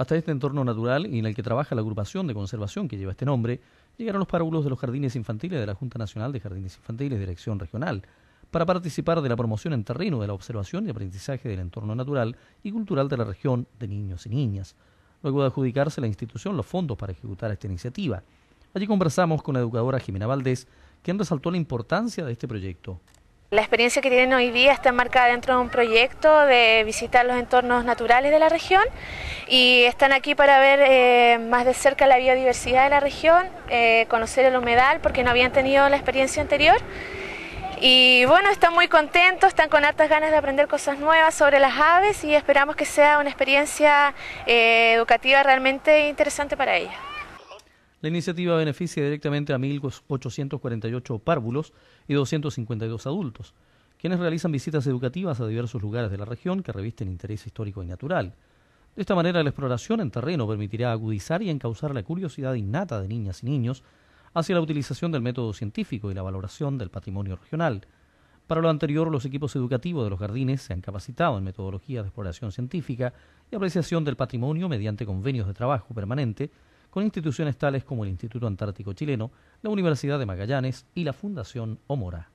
Hasta este entorno natural y en el que trabaja la agrupación de conservación que lleva este nombre, llegaron los párvulos de los jardines infantiles de la Junta Nacional de Jardines Infantiles, Dirección Regional, para participar de la promoción en terreno de la observación y aprendizaje del entorno natural y cultural de la región de niños y niñas, luego de adjudicarse la institución los fondos para ejecutar esta iniciativa. Allí conversamos con la educadora Jimena Valdés, quien resaltó la importancia de este proyecto. La experiencia que tienen hoy día está enmarcada dentro de un proyecto de visitar los entornos naturales de la región y están aquí para ver eh, más de cerca la biodiversidad de la región, eh, conocer el humedal porque no habían tenido la experiencia anterior. Y bueno, están muy contentos, están con hartas ganas de aprender cosas nuevas sobre las aves y esperamos que sea una experiencia eh, educativa realmente interesante para ellas. La iniciativa beneficia directamente a 1.848 párvulos y 252 adultos, quienes realizan visitas educativas a diversos lugares de la región que revisten interés histórico y natural. De esta manera, la exploración en terreno permitirá agudizar y encauzar la curiosidad innata de niñas y niños hacia la utilización del método científico y la valoración del patrimonio regional. Para lo anterior, los equipos educativos de los jardines se han capacitado en metodologías de exploración científica y apreciación del patrimonio mediante convenios de trabajo permanente con instituciones tales como el Instituto Antártico Chileno, la Universidad de Magallanes y la Fundación Omora.